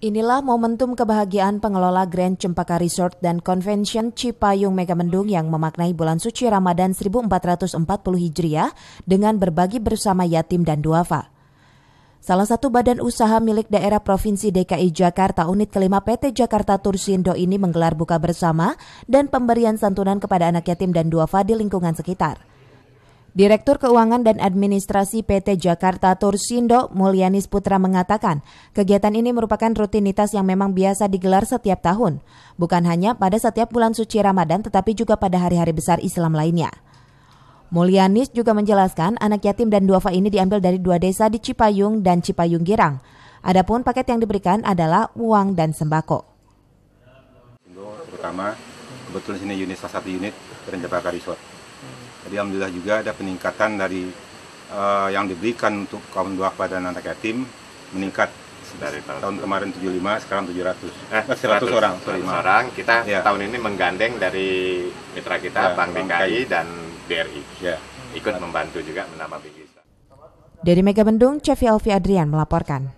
Inilah momentum kebahagiaan pengelola Grand Cempaka Resort dan Convention Cipayung Megamendung yang memaknai bulan suci Ramadan 1440 Hijriah dengan berbagi bersama yatim dan duafa. Salah satu badan usaha milik daerah Provinsi DKI Jakarta unit kelima PT Jakarta Tursindo ini menggelar buka bersama dan pemberian santunan kepada anak yatim dan duafa di lingkungan sekitar. Direktur Keuangan dan Administrasi PT Jakarta Tursindo Mulyanis Putra mengatakan, kegiatan ini merupakan rutinitas yang memang biasa digelar setiap tahun, bukan hanya pada setiap bulan suci Ramadan tetapi juga pada hari-hari besar Islam lainnya. Mulyanis juga menjelaskan anak yatim dan duafa ini diambil dari dua desa di Cipayung dan Cipayung Girang. Adapun paket yang diberikan adalah uang dan sembako. Terutama kebetulan sini unit salah satu unit Renjabaka Resort. Jadi alhamdulillah juga ada peningkatan dari uh, yang diberikan untuk kaum dua pada anak yatim meningkat dari tahun, tahun kemarin 75 sekarang 700 eh 100, eh, 100 orang 100 orang kita ya. tahun ini menggandeng dari mitra kita ya, Bank DKI dan BRI ya. ikut membantu juga menambah bisnis. dari Megabendung Chevy Alfi Adrian melaporkan